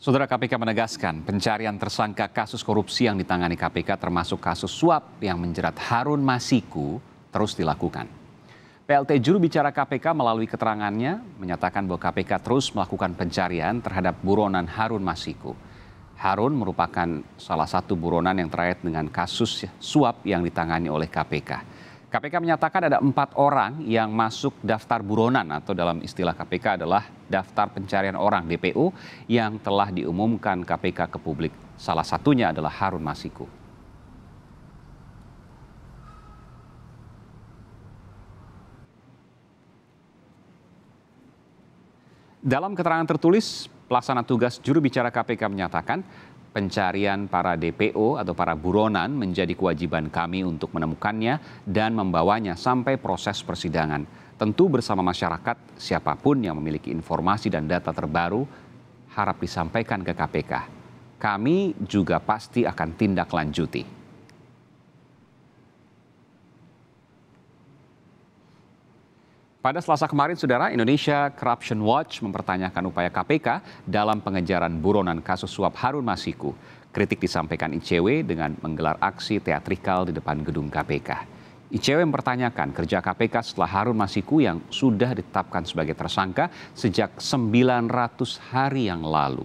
Saudara KPK menegaskan pencarian tersangka kasus korupsi yang ditangani KPK termasuk kasus suap yang menjerat Harun Masiku terus dilakukan. PLT juru bicara KPK melalui keterangannya menyatakan bahwa KPK terus melakukan pencarian terhadap buronan Harun Masiku. Harun merupakan salah satu buronan yang terkait dengan kasus suap yang ditangani oleh KPK. KPK menyatakan ada empat orang yang masuk daftar buronan atau dalam istilah KPK adalah daftar pencarian orang (DPU) yang telah diumumkan KPK ke publik. Salah satunya adalah Harun Masiku. Dalam keterangan tertulis, pelaksana tugas juru bicara KPK menyatakan Pencarian para DPO atau para buronan menjadi kewajiban kami untuk menemukannya dan membawanya sampai proses persidangan. Tentu bersama masyarakat, siapapun yang memiliki informasi dan data terbaru harap disampaikan ke KPK. Kami juga pasti akan tindak lanjuti. Pada selasa kemarin, saudara, Indonesia Corruption Watch mempertanyakan upaya KPK dalam pengejaran buronan kasus suap Harun Masiku. Kritik disampaikan ICW dengan menggelar aksi teatrikal di depan gedung KPK. ICW mempertanyakan kerja KPK setelah Harun Masiku yang sudah ditetapkan sebagai tersangka sejak 900 hari yang lalu.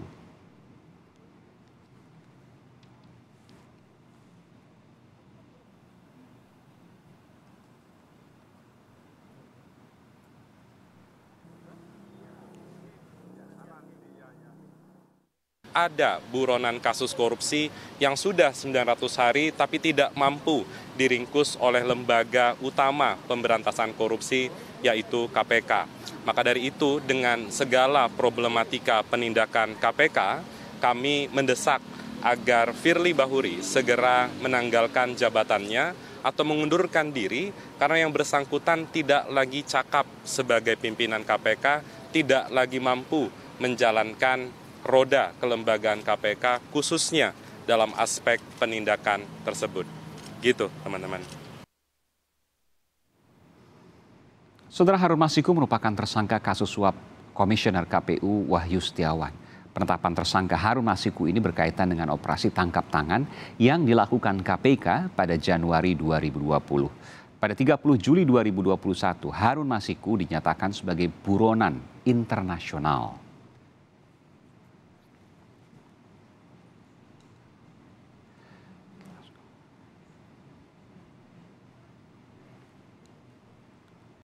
ada buronan kasus korupsi yang sudah 900 hari tapi tidak mampu diringkus oleh lembaga utama pemberantasan korupsi yaitu KPK. Maka dari itu dengan segala problematika penindakan KPK, kami mendesak agar Firly Bahuri segera menanggalkan jabatannya atau mengundurkan diri karena yang bersangkutan tidak lagi cakap sebagai pimpinan KPK, tidak lagi mampu menjalankan roda kelembagaan KPK khususnya dalam aspek penindakan tersebut. Gitu, teman-teman. Saudara Harun Masiku merupakan tersangka kasus suap Komisioner KPU Wahyu Setiawan. Penetapan tersangka Harun Masiku ini berkaitan dengan operasi tangkap tangan yang dilakukan KPK pada Januari 2020. Pada 30 Juli 2021, Harun Masiku dinyatakan sebagai buronan internasional.